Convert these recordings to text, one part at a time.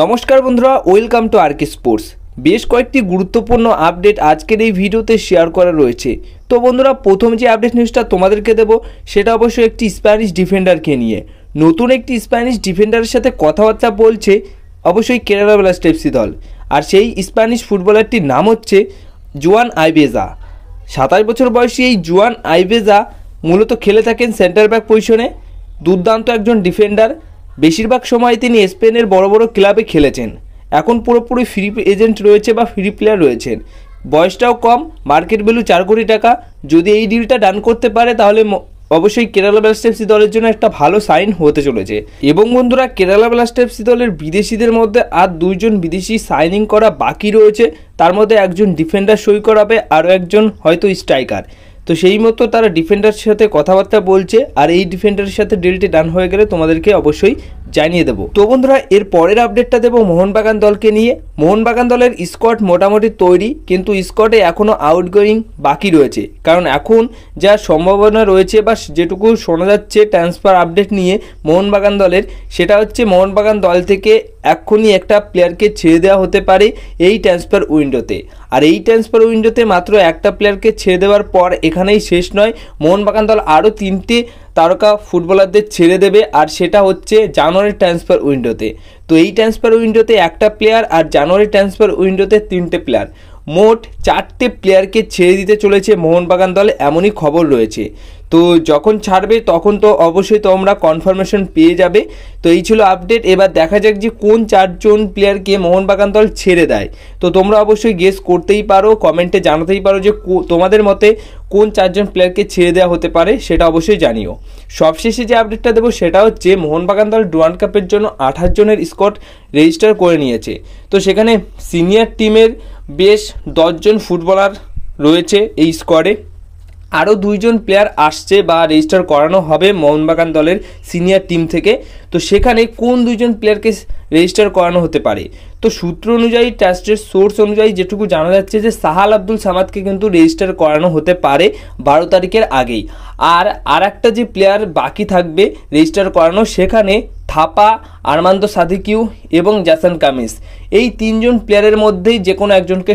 নমস্কার বন্ধুরা welcome to আরকে sports বেশ কয়েকটি গুরুত্বপূর্ণ আপডেট আজকের এই ভিডিওতে শেয়ার করা রয়েছে তো বন্ধুরা প্রথম যে আপডেট নিউজটা তোমাদেরকে দেবো সেটা অবশ্যই একটি স্প্যানিশ ডিফেন্ডারকে নিয়ে নতুন একটি স্প্যানিশ ডিফেন্ডারের সাথে কথাবার্তা বলছে অবশ্যই কেরালা ব্লাস্ট স্টেপসি দল আর সেই স্প্যানিশ ফুটবলারটির নাম হচ্ছে জুয়ান আইবেজা সাতাশ বছর বয়সী এই জুয়ান আইবেজা মূলত খেলে থাকেন সেন্টার ব্যাক পজিশনে দুর্দান্ত একজন ডিফেন্ডার বেশিরভাগ সময় তিনি স্পেনের বড় বড় ক্লাবে খেলেছেন এখন পুরোপুরি ফ্রি এজেন্ট রয়েছে বা ফ্রি প্লেয়ার রয়েছেন বয়সটাও কম মার্কেট ভ্যালু চার কোটি টাকা যদি এই ডিলটা ডান করতে পারে তাহলে অবশ্যই কেরালা ব্লাস্ট দলের জন্য একটা ভালো সাইন হতে চলেছে এবং বন্ধুরা কেরালা ব্লাস্টেপসি দলের বিদেশিদের মধ্যে আর দুইজন বিদেশি সাইনিং করা বাকি রয়েছে তার মধ্যে একজন ডিফেন্ডার সই করাবে আরও একজন হয়তো স্ট্রাইকার তো সেই মতো তারা ডিফেন্ডার সাথে কথাবার্তা বলছে আর এই ডিফেন্ডারের সাথে ডিলটি ডান হয়ে গেলে তোমাদেরকে অবশ্যই জানিয়ে দেবো তো বন্ধুরা এর পরের আপডেটটা দেবো মোহনবাগান দলকে নিয়ে মোহনবাগান দলের স্কোয়াড মোটামুটি তৈরি কিন্তু স্কোয়াডে এখনও আউটগোয়িং বাকি রয়েছে কারণ এখন যা সম্ভাবনা রয়েছে বা যেটুকু শোনা যাচ্ছে ট্রান্সফার আপডেট নিয়ে মোহনবাগান দলের সেটা হচ্ছে মোহনবাগান দল থেকে এক্ষুনি একটা প্লেয়ারকে ছেড়ে দেওয়া হতে পারে এই ট্রান্সফার উইন্ডোতে আর এই ট্রান্সফার উইন্ডোতে মাত্র একটা প্লেয়ারকে ছেড়ে দেওয়ার পর এখানেই শেষ নয় মোহনবাগান দল আরও তিনটে তারকা ফুটবলারদের ছেড়ে দেবে আর সেটা হচ্ছে জানুয়ারির ট্রান্সফার উইন্ডোতে তো এই ট্রান্সফার উইন্ডোতে একটা প্লেয়ার আর জানুয়ারি ট্রান্সফার উইন্ডোতে তিনটে প্লেয়ার মোট চারটে প্লেয়ারকে ছেড়ে দিতে চলেছে মোহনবাগান দল এমনই খবর রয়েছে তো যখন ছাড়বে তখন তো অবশ্যই তোমরা কনফার্মেশন পেয়ে যাবে তো এই ছিল আপডেট এবার দেখা যাক যে কোন চারজন প্লেয়ারকে মোহনবাগান দল ছেড়ে দেয় তো তোমরা অবশ্যই গেস করতেই পারো কমেন্টে জানাতেই পারো যে তোমাদের মতে কোন চারজন প্লেয়ারকে ছেড়ে দেওয়া হতে পারে সেটা অবশ্যই জানিও সবশেষে যে আপডেটটা দেবো সেটা হচ্ছে মোহনবাগান দল ডোয়ান কাপের জন্য আঠাশ জনের স্কট রেজিস্টার করে নিয়েছে তো সেখানে সিনিয়র টিমের বেশ দশজন ফুটবলার রয়েছে এই স্কোয়াডে আরও দুইজন প্লেয়ার আসছে বা রেজিস্টার করানো হবে মোহনবাগান দলের সিনিয়র টিম থেকে তো সেখানে কোন দুইজন প্লেয়ারকে রেজিস্টার করানো হতে পারে তো সূত্র অনুযায়ী ট্রাস্টের সোর্স অনুযায়ী যেটুকু জানা যাচ্ছে যে সাহাল আব্দুল সামাদকে কিন্তু রেজিস্টার করানো হতে পারে বারো তারিখের আগেই আর আর একটা যে প্লেয়ার বাকি থাকবে রেজিস্টার করানো সেখানে থাপা আরমান্দ সাদিকিউ এবং জাসান কামিস এই তিনজন প্লেয়ারের মধ্যেই যে কোনো একজনকে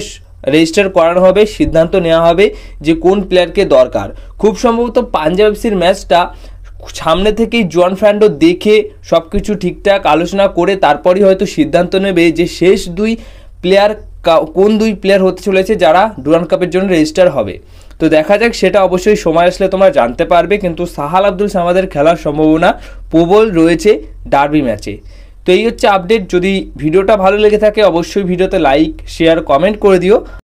রেজিস্টার করানো হবে সিদ্ধান্ত নেওয়া হবে যে কোন প্লেয়ারকে দরকার খুব সম্ভবত পাঞ্জাব এফসির ম্যাচটা সামনে থেকেই জোয়ান ফ্যান্ডো দেখে সব কিছু ঠিকঠাক আলোচনা করে তারপরই হয়তো সিদ্ধান্ত নেবে যে শেষ দুই প্লেয়ার কোন দুই প্লেয়ার হতে চলেছে যারা ডুরান কাপের জন্য রেজিস্টার হবে তো দেখা যাক সেটা অবশ্যই সময় আসলে তোমরা জানতে পারবে কিন্তু সাহাল আব্দুল সামাদের খেলার সম্ভাবনা প্রবল রয়েছে ডার্বি ম্যাচে তো এই হচ্ছে আপডেট যদি ভিডিওটা ভালো লেগে থাকে অবশ্যই ভিডিওতে লাইক শেয়ার কমেন্ট করে দিও